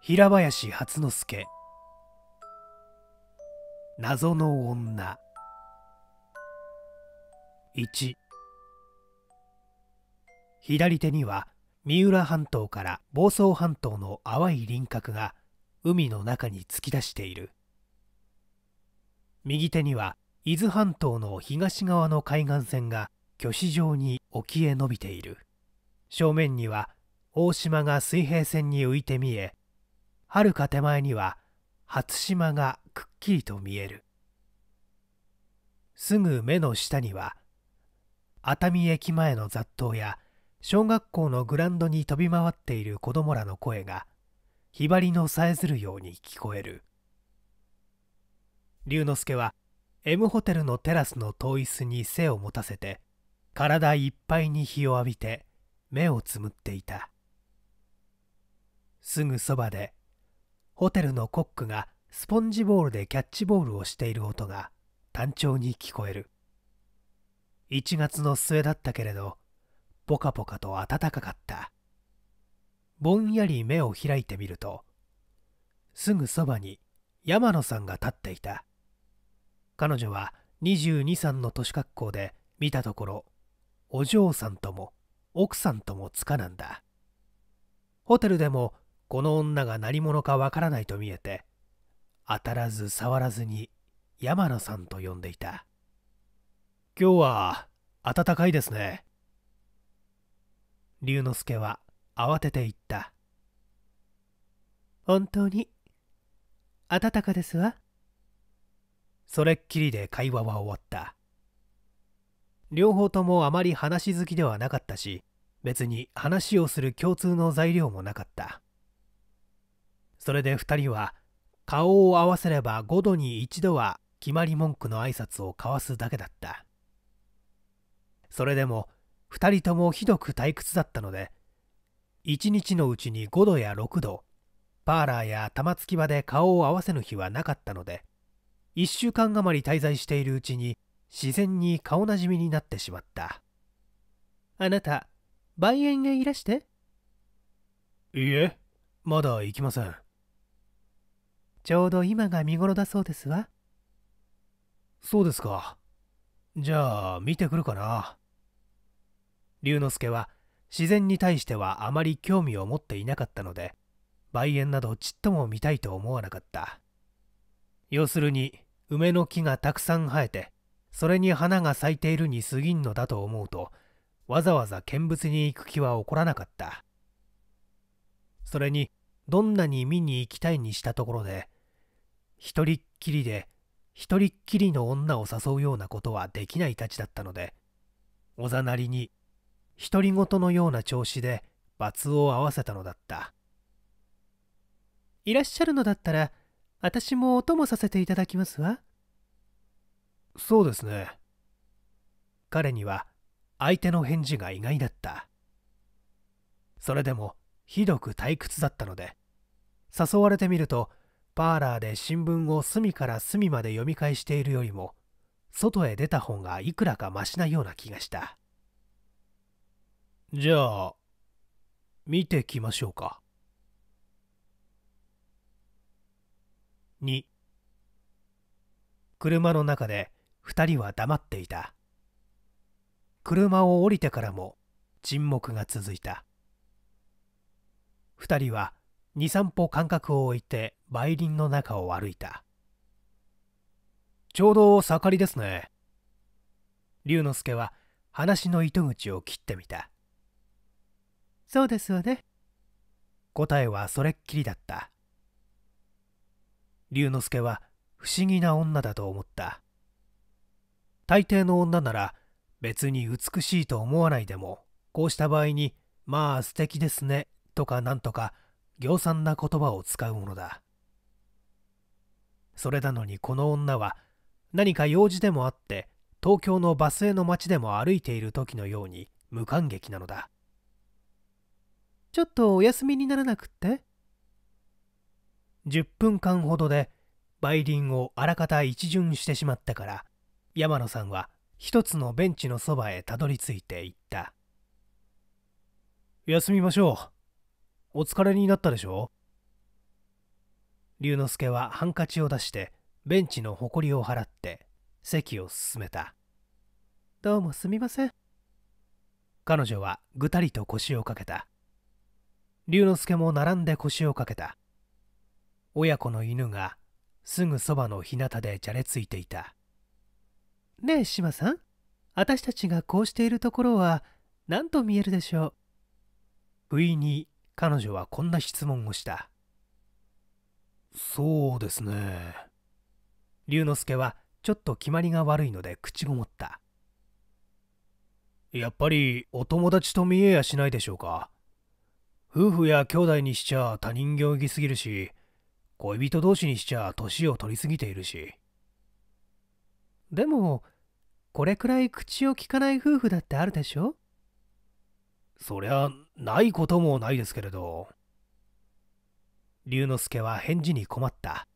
平林初之助謎の女1左手には三浦半島から房総半島の淡い輪郭が海の中に突き出している右手には伊豆半島の東側の海岸線が巨子状に沖へ伸びている正面には大島が水平線に浮いて見えはるか手前には初島がくっきりと見えるすぐ目の下には熱海駅前の雑踏や小学校のグランドに飛び回っている子供らの声がひばりのさえずるように聞こえる龍之介は M ホテルのテラスの遠い椅に背を持たせて体いっぱいに日を浴びて目をつむっていたすぐそばでホテルのコックがスポンジボールでキャッチボールをしている音が単調に聞こえる1月の末だったけれどポカポカと暖かかったぼんやり目を開いてみるとすぐそばに山野さんが立っていた彼女は22歳の年格好で見たところお嬢さんとも奥さんともつかなんだホテルでもこの女が何者かわからないと見えて当たらず触らずに山野さんと呼んでいた今日は暖かいですね龍之介は慌てて言った本当に暖かですわそれっきりで会話は終わった両方ともあまり話好きではなかったし別に話をする共通の材料もなかったそれで2人は顔を合わせれば5度に1度は決まり文句の挨拶を交わすだけだったそれでも2人ともひどく退屈だったので1日のうちに5度や6度パーラーや玉突き場で顔を合わせぬ日はなかったので1週間余り滞在しているうちに自然に顔なじみになってしまったあなた梅園へいらしていいえまだ行きませんちょうど今が見頃だそうですわそうですかじゃあ見てくるかな龍之介は自然に対してはあまり興味を持っていなかったので梅園などちっとも見たいと思わなかった要するに梅の木がたくさん生えてそれに花が咲いているに過ぎんのだと思うとわざわざ見物に行く気は起こらなかったそれにどんなに見に行きたいにしたところで一人っきりで一人っきりの女を誘うようなことはできないたちだったのでおざなりに独り言のような調子で罰を合わせたのだったいらっしゃるのだったら私もお供させていただきますわそうですね彼には相手の返事が意外だったそれでもひどく退屈だったので誘われてみるとパーラーで新聞を隅から隅まで読み返しているよりも外へ出た方がいくらかマシなような気がしたじゃあ見てきましょうか2車の中で2人は黙っていた車を降りてからも沈黙が続いた2人は23歩間隔を置いて梅林の中を歩いたちょうど盛りですね龍之介は話の糸口を切ってみたそうですわね答えはそれっきりだった龍之介は不思議な女だと思った大抵の女なら別に美しいと思わないでもこうした場合に「まあ素敵ですね」とかなんとか「行産な言葉を使うものだそれなのにこの女は何か用事でもあって東京のバスへの街でも歩いている時のように無感激なのだちょっとお休みにならなくって10分間ほどで梅林をあらかた一巡してしまったから山野さんは一つのベンチのそばへたどり着いていった休みましょうお疲れになったでしょ龍之介はハンカチを出してベンチのほこりを払って席を進めたどうもすみません彼女はぐたりと腰をかけた龍之介も並んで腰をかけた親子の犬がすぐそばの日向でじゃれついていたねえ志麻さん私たちがこうしているところは何と見えるでしょう不意に彼女はこんな質問をした。そうですね。龍之介はちょっと決まりが悪いので口ごもった。やっぱりお友達と見えやしないでしょうか。夫婦や兄弟にしちゃ他人行儀すぎるし、恋人同士にしちゃ年を取りすぎているし。でも、これくらい口をきかない夫婦だってあるでしょそりゃないこともないですけれど。龍之介は返事に困った。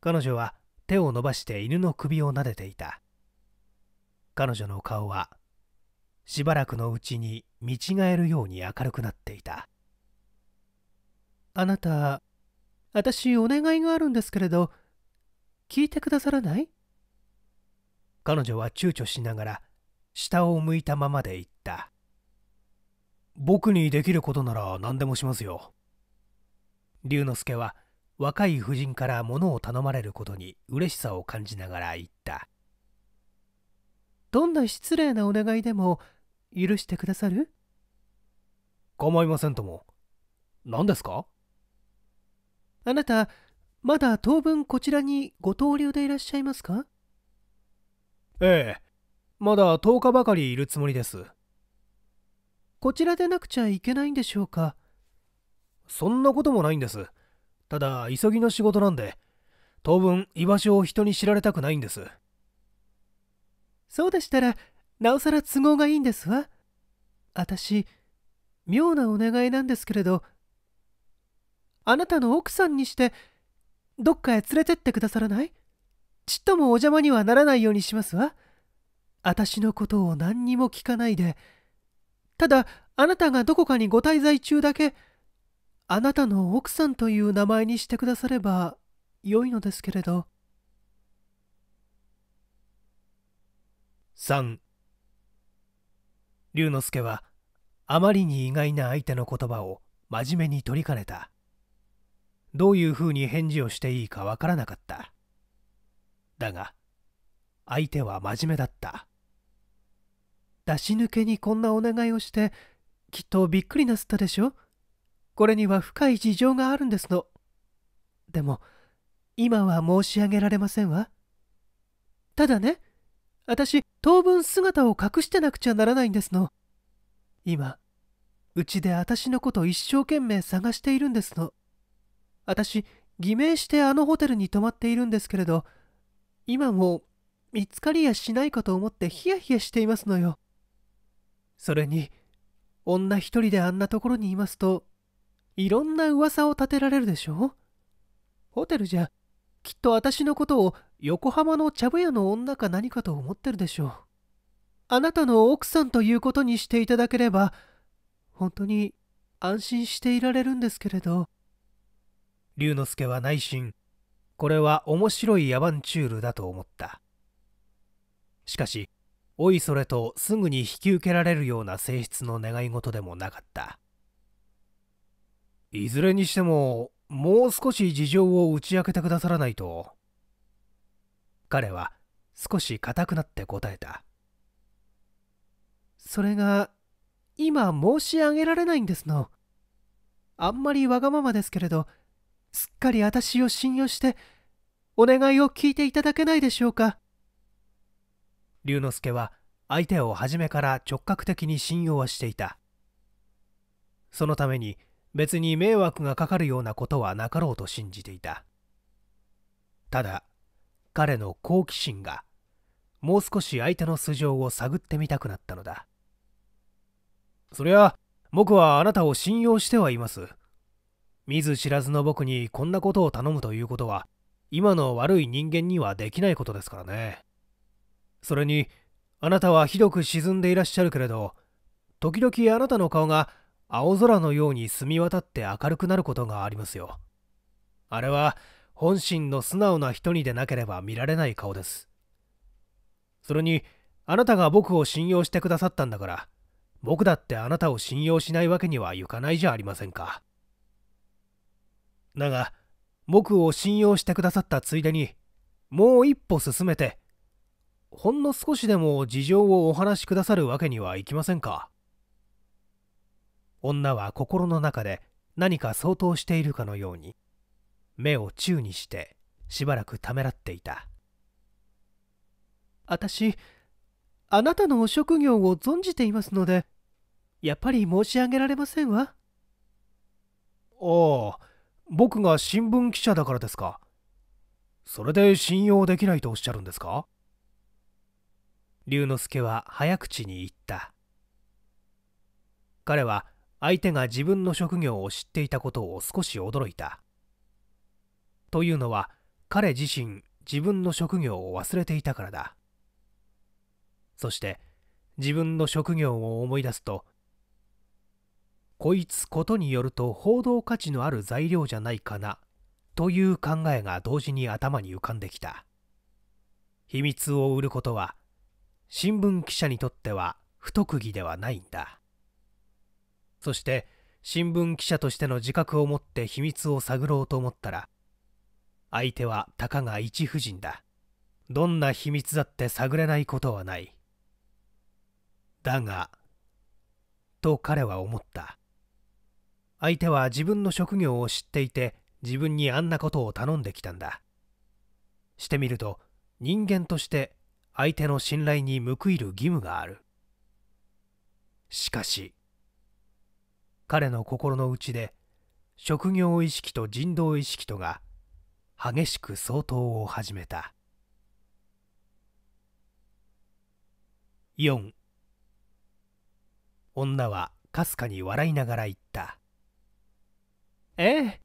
彼女は手を伸ばして犬の首を撫でていた。彼女の顔はしばらくのうちに見違えるように明るくなっていた。あなた、私お願いがあるんですけれど、聞いてくださらない彼女は躊躇しながら下を向いたままで言った。僕にできることなら何でもしますよ。龍之介は若い夫人から物を頼まれることに嬉しさを感じながら言った。どんな失礼なお願いでも許してくださる構いませんとも。何ですかあなた、まだ当分こちらにご投留でいらっしゃいますかええ。まだ10日ばかりいるつもりです。こちらでなくちゃいけないんでしょうかそんなこともないんです。ただ、急ぎの仕事なんで、当分居場所を人に知られたくないんです。そうでしたら、なおさら都合がいいんですわ。私、妙なお願いなんですけれど、あなたの奥さんにして、どっかへ連れてってくださらないちっともお邪魔にはならないようにしますわ。私のことを何にも聞かないで、ただ、あなたがどこかにご滞在中だけ、あなたの奥さんという名前にしてくだされば良いのですけれど。3龍之介はあまりに意外な相手の言葉を真面目に取りかねたどういうふうに返事をしていいかわからなかっただが相手は真面目だった出し抜けにこんなお願いをしてきっとびっくりなすったでしょこれには深い事情があるんですのでも今は申し上げられませんわただね私当分姿を隠してなくちゃならないんですの今うちで私のこと一生懸命探しているんですの私偽名してあのホテルに泊まっているんですけれど今も見つかりやしないかと思ってヒヤヒヤしていますのよそれに女一人であんなところにいますといろんな噂を立てられるでしょホテルじゃきっと私のことを横浜の茶部屋の女か何かと思ってるでしょうあなたの奥さんということにしていただければ本当に安心していられるんですけれど龍之介は内心これは面白い野蛮チュールだと思ったしかしおいそれとすぐに引き受けられるような性質の願い事でもなかったいずれにしてももう少し事情を打ち明けてくださらないと彼は少し硬くなって答えたそれが今申し上げられないんですのあんまりわがままですけれどすっかり私を信用してお願いを聞いていただけないでしょうか龍之介は相手を初めから直角的に信用はしていたそのために別に迷惑がかかるようなことはなかろうと信じていたただ彼の好奇心がもう少し相手の素性を探ってみたくなったのだそりゃ僕はあなたを信用してはいます見ず知らずの僕にこんなことを頼むということは今の悪い人間にはできないことですからねそれにあなたはひどく沈んでいらっしゃるけれど時々あなたの顔が青空のように澄み渡って明るくなることがありますよあれは本心の素直な人にでなければ見られない顔ですそれにあなたが僕を信用してくださったんだから僕だってあなたを信用しないわけにはいかないじゃありませんかだが僕を信用してくださったついでにもう一歩進めてほんの少しでも事情をお話しくださるわけにはいきませんか女は心の中で何か相当しているかのように目を宙にしてしばらくためらっていた私あなたのお職業を存じていますのでやっぱり申し上げられませんわああ僕が新聞記者だからですかそれで信用できないとおっしゃるんですか龍之介は早口に言った彼は相手が自分の職業を知っていたことを少し驚いたというのは彼自身自分の職業を忘れていたからだそして自分の職業を思い出すとこいつことによると報道価値のある材料じゃないかなという考えが同時に頭に浮かんできた秘密を売ることは新聞記者にとっては不特技ではないんだそして新聞記者としての自覚を持って秘密を探ろうと思ったら相手はたかが一夫人だどんな秘密だって探れないことはないだがと彼は思った相手は自分の職業を知っていて自分にあんなことを頼んできたんだしてみると人間として相手の信頼に報いる義務があるしかし彼の心の内で職業意識と人道意識とが激しく相当を始めた4女はかすかに笑いながら言ったええ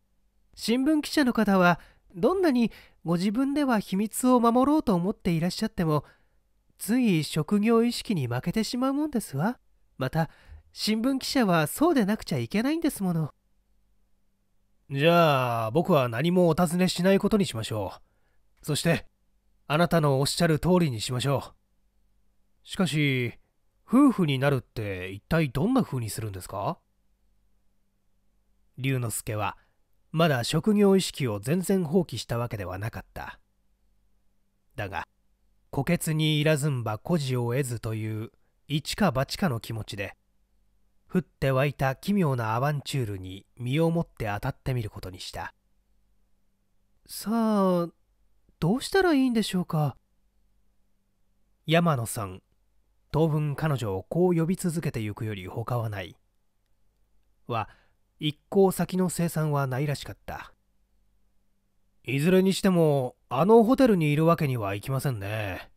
新聞記者の方はどんなにご自分では秘密を守ろうと思っていらっしゃってもつい職業意識に負けてしまうもんですわまた新聞記者はそうでなくちゃいけないんですものじゃあ僕は何もお尋ねしないことにしましょうそしてあなたのおっしゃる通りにしましょうしかし夫婦になるって一体どんな風にするんですか龍之介はまだ職業意識を全然放棄したわけではなかっただが虎穴にいらずんば孤児を得ずという一か八かの気持ちで降って湧いた奇妙なアバンチュールに身をもって当たってみることにしたさあどうしたらいいんでしょうか山野さん当分彼女をこう呼び続けてゆくより他はないは一向先の生産はないらしかったいずれにしても、あのホテルにいるわけにはいきませんね。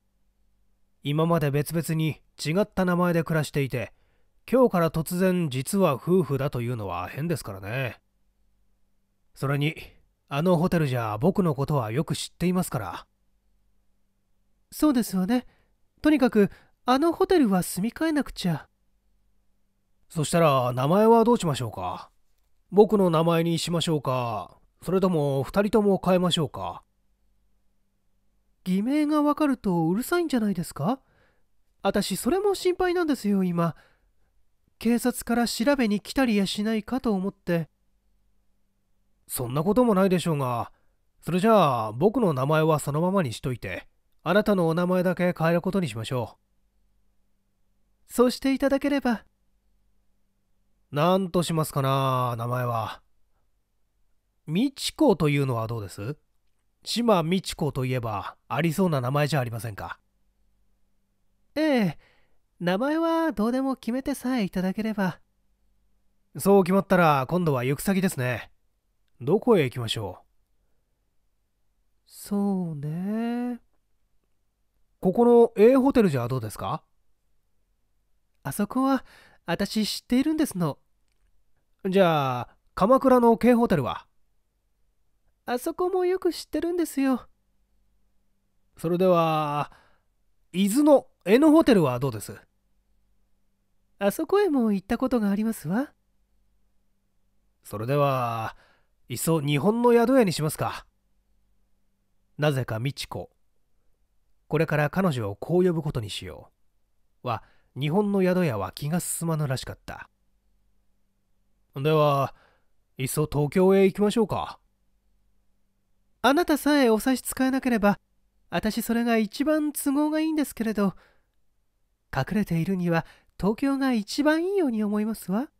今まで別々に違った名前で暮らしていて、今日から突然実は夫婦だというのは変ですからね。それに、あのホテルじゃ僕のことはよく知っていますから。そうですわね。とにかく、あのホテルは住み替えなくちゃ。そしたら、名前はどうしましょうか。僕の名前にしましょうか。それとも2人とも変えましょうか偽名がわかるとうるさいんじゃないですか私それも心配なんですよ今警察から調べに来たりやしないかと思ってそんなこともないでしょうがそれじゃあ僕の名前はそのままにしといてあなたのお名前だけ変えることにしましょうそうしていただければ何としますかな名前は美智子というのはどうです島美智子といえばありそうな名前じゃありませんかええ名前はどうでも決めてさえいただければそう決まったら今度は行く先ですねどこへ行きましょうそうねここの A ホテルじゃどうですかあそこは私知っているんですのじゃあ鎌倉の K ホテルはあそこもよく知ってるんですよ。それでは、伊豆の江のホテルはどうですあそこへも行ったことがありますわ。それでは、いっそ日本の宿屋にしますか。なぜか美智子。これから彼女をこう呼ぶことにしよう。は、日本の宿屋は気が進まぬらしかった。では、いっそ東京へ行きましょうか。あなたさえお差し支えなければ、私それが一番都合がいいんですけれど、隠れているには東京が一番いいように思いますわ。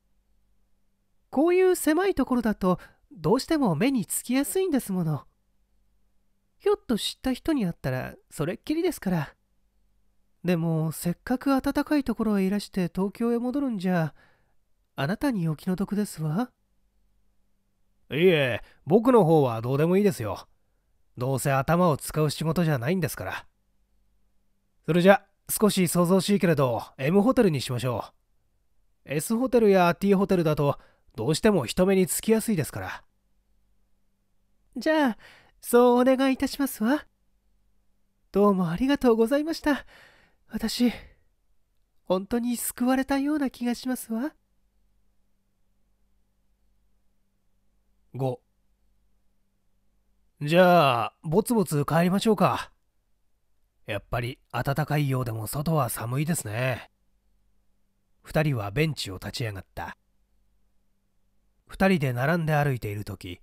こういう狭いところだと、どうしても目につきやすいんですもの。ひょっと知った人に会ったら、それっきりですから。でも、せっかく暖かいところへいらして東京へ戻るんじゃ、あなたにお気の毒ですわ。いえ、僕の方はどうでもいいですよ。どうせ頭を使う仕事じゃないんですから。それじゃ、少し想像しいけれど、M ホテルにしましょう。S ホテルや T ホテルだと、どうしても人目につきやすいですから。じゃあ、そうお願いいたしますわ。どうもありがとうございました。私、本当に救われたような気がしますわ。5じゃあ、ぼつぼつ帰りましょうか。やっぱり暖かいようでも外は寒いですね。二人はベンチを立ち上がった。二人で並んで歩いている時、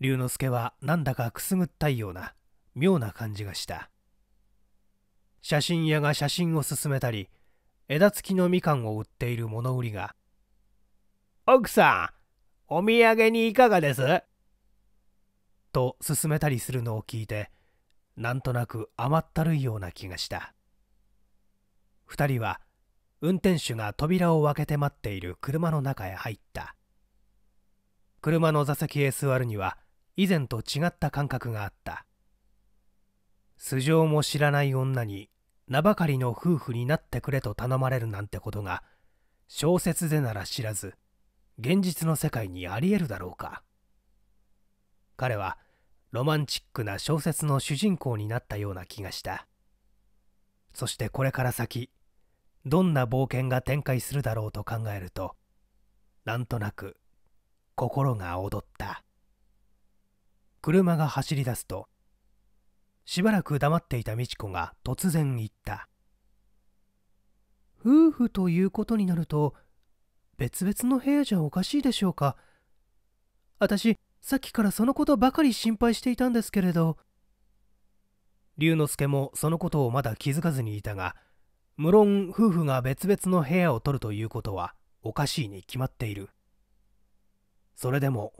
龍之介はなんだかくすぐったいような、妙な感じがした。写真屋が写真を勧めたり、枝付きのみかんを売っている物売りが、奥さん、お土産にいかがですと勧めたりするのを聞いてなんとなく甘ったるいような気がした2人は運転手が扉を開けて待っている車の中へ入った車の座席へ座るには以前と違った感覚があった素性も知らない女に名ばかりの夫婦になってくれと頼まれるなんてことが小説でなら知らず現実の世界にありえるだろうか彼はロマンチックな小説の主人公になったような気がしたそしてこれから先どんな冒険が展開するだろうと考えるとなんとなく心が躍った車が走り出すとしばらく黙っていた美智子が突然言った夫婦ということになると別々の部屋じゃおかしいでしょうか私さっきからそのことばかり心配していたんですけれど龍之介もそのことをまだ気づかずにいたが無論夫婦が別々の部屋を取るということはおかしいに決まっているそれでも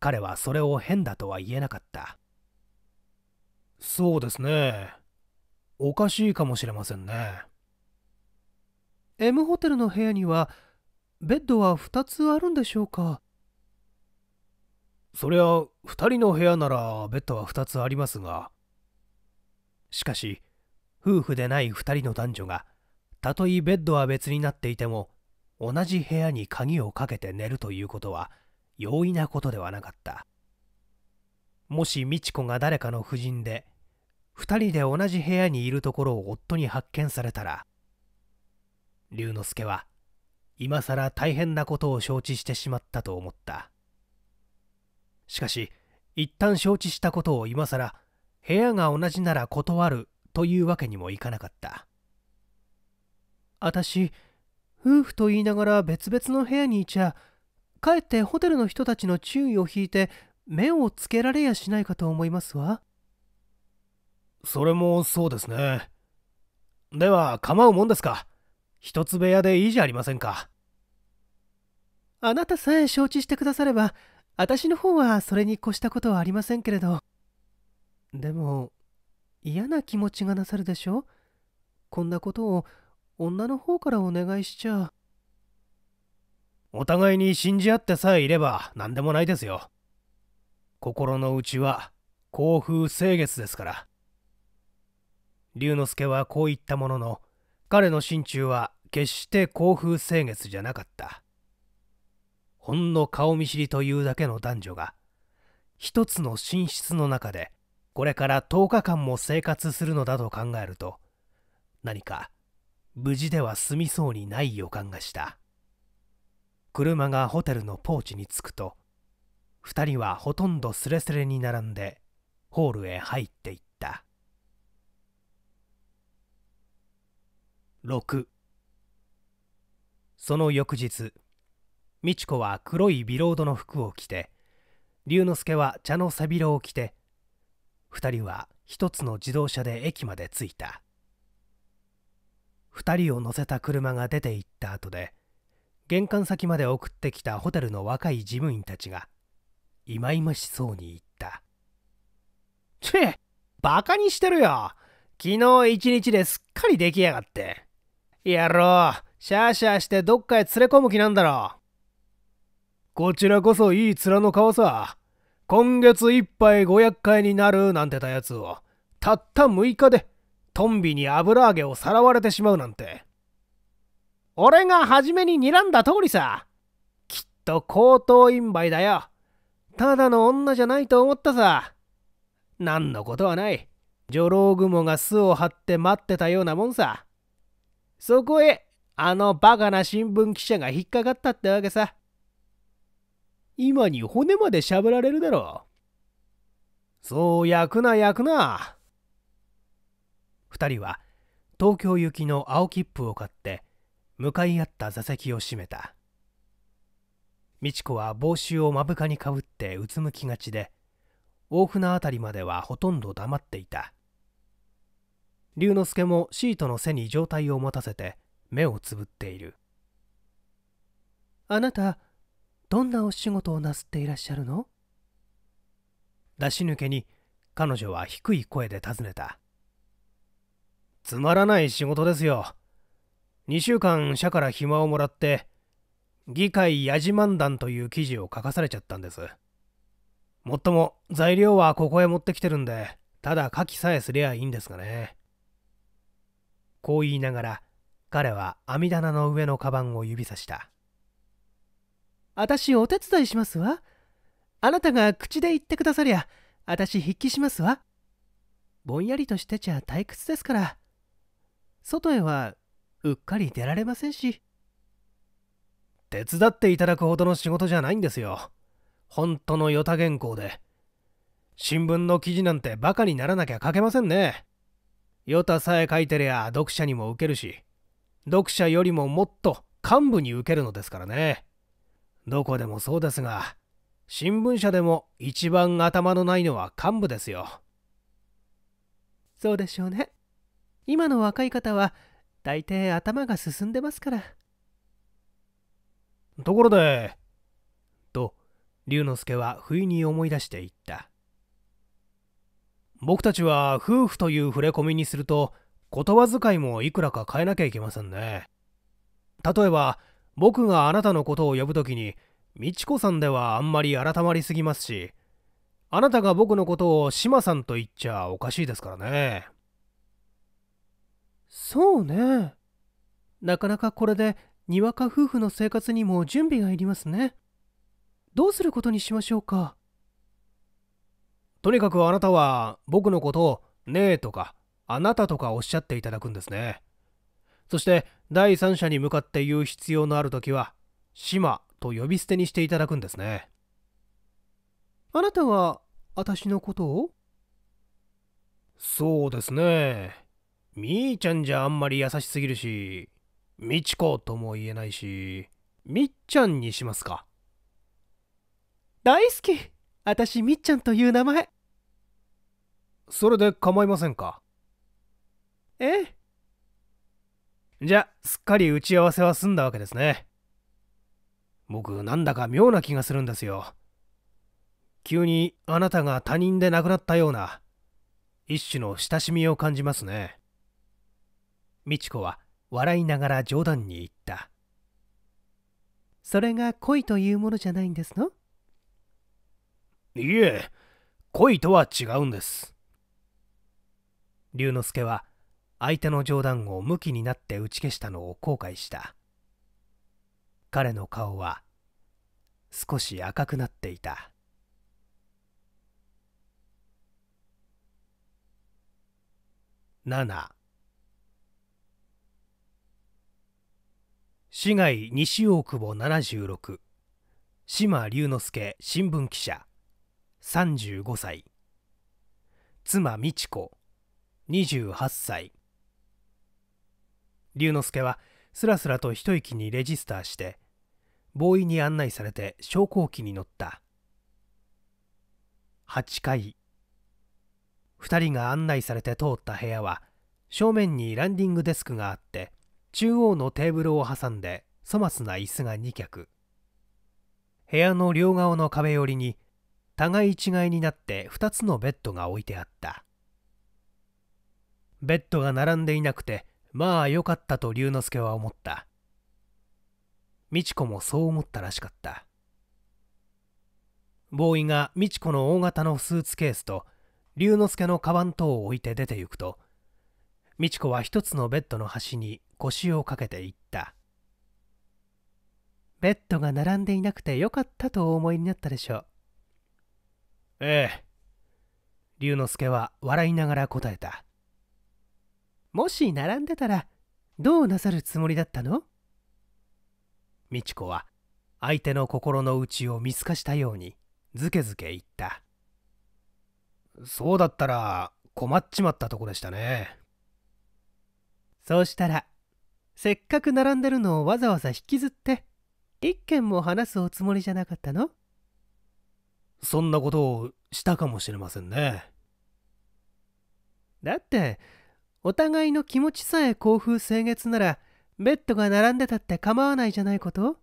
彼はそれを変だとは言えなかったそうですねおかしいかもしれませんね M ホテルの部屋にはベッドは2つあるんでしょうかそりゃ2人の部屋ならベッドは2つありますがしかし夫婦でない2人の男女がたとえベッドは別になっていても同じ部屋に鍵をかけて寝るということは容易なことではなかったもし美智子が誰かの夫人で2人で同じ部屋にいるところを夫に発見されたら龍之介は今更大変なことを承知してしまったと思ったしかし一旦承知したことを今更部屋が同じなら断るというわけにもいかなかった私夫婦と言いながら別々の部屋にいちゃかえってホテルの人たちの注意を引いて目をつけられやしないかと思いますわそれもそうですねでは構うもんですか一つ部屋でいいじゃありませんかあなたさえ承知してくだされば私の方はそれに越したことはありませんけれどでも嫌な気持ちがなさるでしょこんなことを女の方からお願いしちゃお互いに信じ合ってさえいれば何でもないですよ心の内は興風清月ですから龍之介はこう言ったものの彼の心中は決して興風清月じゃなかったほんの顔見知りというだけの男女が一つの寝室の中でこれから10日間も生活するのだと考えると何か無事では済みそうにない予感がした車がホテルのポーチに着くと2人はほとんどスレスレに並んでホールへ入っていった6その翌日美智子は黒いビロードの服を着て龍之介は茶の背広を着て2人は一つの自動車で駅まで着いた2人を乗せた車が出て行った後で玄関先まで送ってきたホテルの若い事務員たちがいまいましそうに言った「チェバカにしてるよ昨日一日ですっかり出来やがって野郎シャーシャーしてどっかへ連れ込む気なんだろう」こちらこそいい面の顔さ。今月いっぱい500回になるなんてたやつを、たった6日で、トンビに油揚げをさらわれてしまうなんて。俺が初めに睨んだ通りさ。きっと高等院梅だよ。ただの女じゃないと思ったさ。何のことはない。女郎雲が巣を張って待ってたようなもんさ。そこへ、あのバカな新聞記者が引っかかったってわけさ。今に骨までしゃぶられるだろう。そう焼くな焼くな。二人は東京行きの青切符を買って向かい合った座席を閉めた。美智子は帽子を目深にかぶってうつむきがちで大船辺りまではほとんど黙っていた龍之介もシートの背に上体を持たせて目をつぶっているあなたどんなお仕事をなすっていらっしゃるの出し抜けに彼女は低い声で尋ねたつまらない仕事ですよ2週間社から暇をもらって議会やじ漫談という記事を書かされちゃったんですもっとも材料はここへ持ってきてるんでただ書きさえすりゃいいんですがねこう言いながら彼は網棚の上のカバンを指さした私お手伝いしますわ。あなたが口で言ってくださりゃ、私筆記しますわ。ぼんやりとしてちゃ退屈ですから。外へはうっかり出られませんし。手伝っていただくほどの仕事じゃないんですよ。本当のヨタ原稿で。新聞の記事なんてバカにならなきゃ書けませんね。ヨタさえ書いてりゃ読者にも受けるし、読者よりももっと幹部に受けるのですからね。どこでもそうですが、新聞社でも一番頭のないのは幹部ですよ。そうでしょうね。今の若い方は大抵頭が進んでますから。ところで、と龍之介は不意に思い出していった。僕たちは夫婦という触れ込みにすると言葉遣いもいくらか変えなきゃいけませんね。例えば僕があなたのことを呼ぶときに、美智子さんではあんまり改まりすぎますし、あなたが僕のことを島さんと言っちゃおかしいですからね。そうね。なかなかこれで、にわか夫婦の生活にも準備がいりますね。どうすることにしましょうか。とにかくあなたは僕のことを「ねえ」とか「あなた」とかおっしゃっていただくんですね。そして第三者に向かって言う必要のある時は「島」と呼び捨てにしていただくんですねあなたは私のことをそうですねみーちゃんじゃあんまり優しすぎるしみちことも言えないしみっちゃんにしますか大好き私みっちゃんという名前それで構いませんかええじゃあ、すっかり打ち合わせは済んだわけですね。僕、なんだか妙な気がするんですよ。急にあなたが他人で亡くなったような、一種の親しみを感じますね。美智子は笑いながら冗談に言った。それが恋というものじゃないんですのいえ、恋とは違うんです。龍之介は相手の冗談を向きになって打ち消したのを後悔した彼の顔は少し赤くなっていた7市街西大久保76島龍之介新聞記者35歳妻美智子28歳龍之介はすらすらと一息にレジスターしてボーイに案内されて昇降機に乗った8階2人が案内されて通った部屋は正面にランディングデスクがあって中央のテーブルを挟んで粗末な椅子が2脚部屋の両側の壁寄りに互い違いになって2つのベッドが置いてあったベッドが並んでいなくてまあよかったと龍之介は思った。美智子もそう思ったらしかった。ボーイが美智子の大型のスーツケースと龍之介のカバン等を置いて出て行くと美智子は一つのベッドの端に腰をかけていったベッドが並んでいなくてよかったとお思いになったでしょうええ龍之介は笑いながら答えたもし並んでたらどうなさるつもりだったの美智子は相手の心の内を見透かしたようにずけずけ言ったそうだったら困っちまったとこでしたねそうしたらせっかく並んでるのをわざわざ引きずって一件も話すおつもりじゃなかったのそんなことをしたかもしれませんねだってお互いの気持ちさえ興風清月ならベッドが並んでたって構わないじゃないこと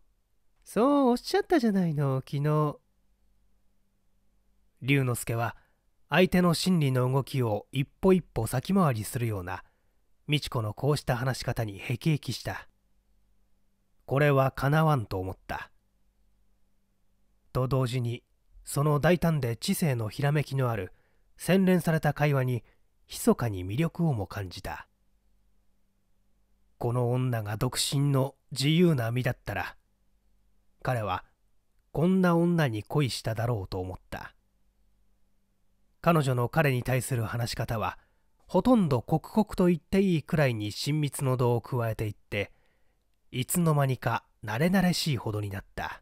そうおっしゃったじゃないの昨日龍之介は相手の心理の動きを一歩一歩先回りするような美智子のこうした話し方にへきへきしたこれはかなわんと思ったと同時にその大胆で知性のひらめきのある洗練された会話に密かに魅力をも感じたこの女が独身の自由な身だったら彼はこんな女に恋しただろうと思った彼女の彼に対する話し方はほとんど刻々と言っていいくらいに親密の度を加えていっていつの間にか慣れ慣れしいほどになった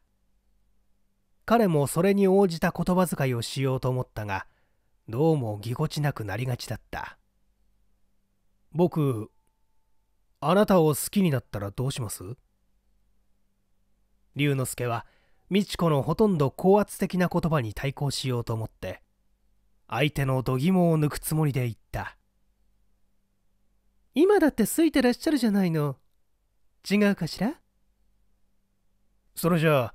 彼もそれに応じた言葉遣いをしようと思ったがどうもぎこちなくなりがちだった僕あなたを好きになったらどうします龍之介は美智子のほとんど高圧的な言葉に対抗しようと思って相手の度肝を抜くつもりで言った今だって好いてらっしゃるじゃないの違うかしらそれじゃあ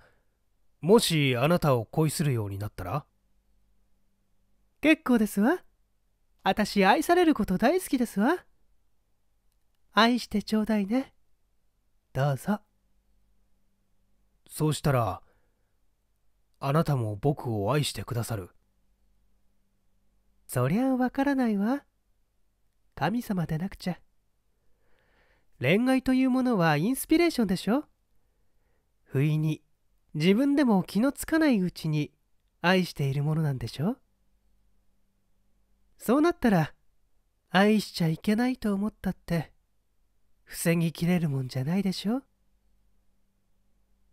もしあなたを恋するようになったら結構ですわ。あたし愛されること大好きですわ。愛してちょうだいね。どうぞ。そうしたら、あなたも僕を愛してくださる。そりゃわからないわ。神様でなくちゃ。恋愛というものはインスピレーションでしょ不意に自分でも気のつかないうちに愛しているものなんでしょそうなったら愛しちゃいけないと思ったって防ぎきれるもんじゃないでしょ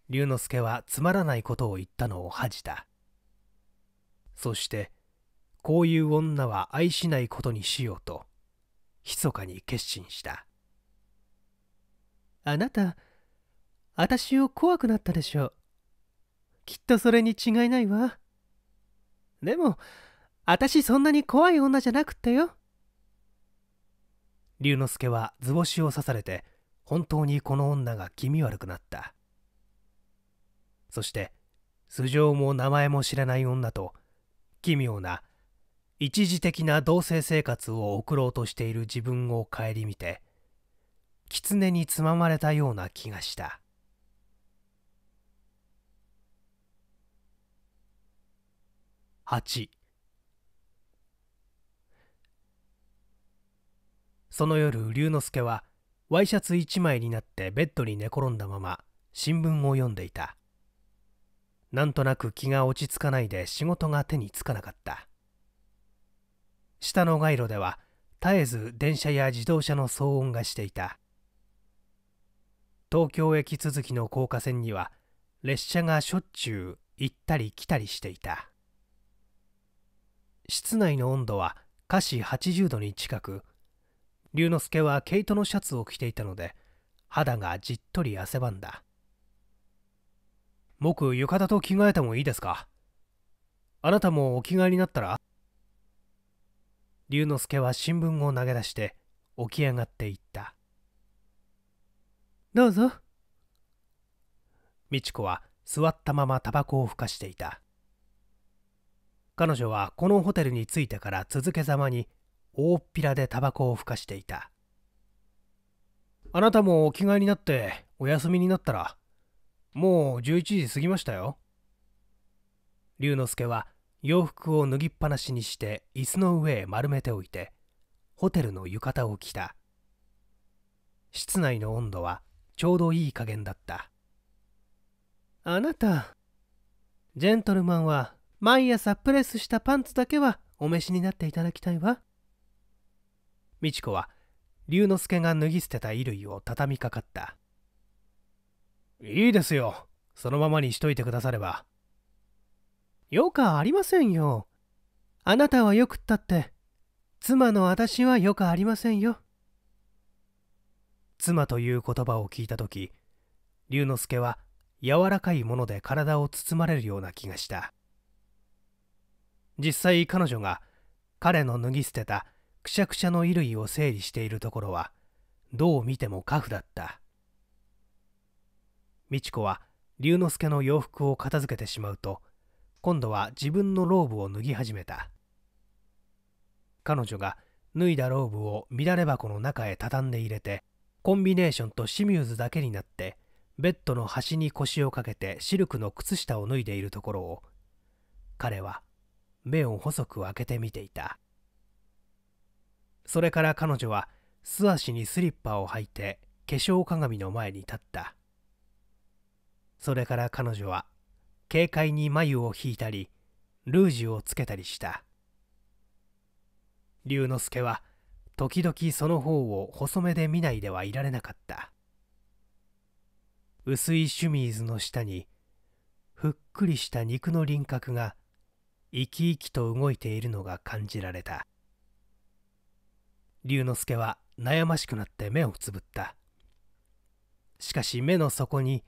龍之介はつまらないことを言ったのを恥じたそしてこういう女は愛しないことにしようと密かに決心したあなた私を怖くなったでしょうきっとそれに違いないわでも私そんなに怖い女じゃなくったよ龍之介は図星を刺されて本当にこの女が気味悪くなったそして素性も名前も知らない女と奇妙な一時的な同棲生活を送ろうとしている自分を顧みて狐につままれたような気がした8その夜龍之介はワイシャツ一枚になってベッドに寝転んだまま新聞を読んでいたなんとなく気が落ち着かないで仕事が手につかなかった下の街路では絶えず電車や自動車の騒音がしていた東京駅続きの高架線には列車がしょっちゅう行ったり来たりしていた室内の温度は華氏80度に近く龍之介は毛糸のシャツを着ていたので肌がじっとり汗ばんだ僕浴衣と着替えてもいいですかあなたもお着替えになったら龍之介は新聞を投げ出して起き上がっていったどうぞ美智子は座ったままタバコをふかしていた彼女はこのホテルに着いてから続けざまに大っぴらでタバコをふかしていたあなたもお着替えになってお休みになったらもう11時過ぎましたよ龍之介は洋服を脱ぎっぱなしにして椅子の上へ丸めておいてホテルの浴衣を着た室内の温度はちょうどいい加減だったあなたジェントルマンは毎朝プレスしたパンツだけはお召しになっていただきたいわ美智子は龍之介が脱ぎ捨てた衣類を畳みかかったいいですよそのままにしといてくださればよかありませんよあなたはよくったって妻の私はよくありませんよ妻という言葉を聞いた時龍之介は柔らかいもので体を包まれるような気がした実際彼女が彼の脱ぎ捨てたくしゃくしゃの衣類を整理しているところはどう見てもカフだった美智子は龍之介の洋服を片付けてしまうと今度は自分のローブを脱ぎ始めた彼女が脱いだローブを乱れ箱の中へ畳んで入れてコンビネーションとシミューズだけになってベッドの端に腰をかけてシルクの靴下を脱いでいるところを彼は目を細く開けて見ていた。それから彼女は素足にスリッパを履いて化粧鏡の前に立ったそれから彼女は軽快に眉を引いたりルージュをつけたりした龍之介は時々その方を細目で見ないではいられなかった薄いシュミーズの下にふっくりした肉の輪郭が生き生きと動いているのが感じられた龍之介は悩ましくなって目をつぶったしかし目の底に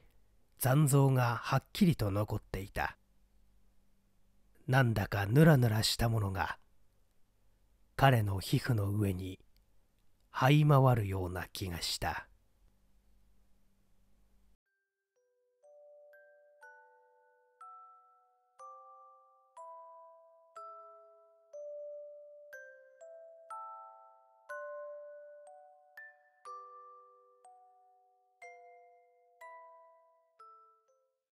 残像がはっきりと残っていたなんだかぬらぬらしたものが彼の皮膚の上に這い回るような気がした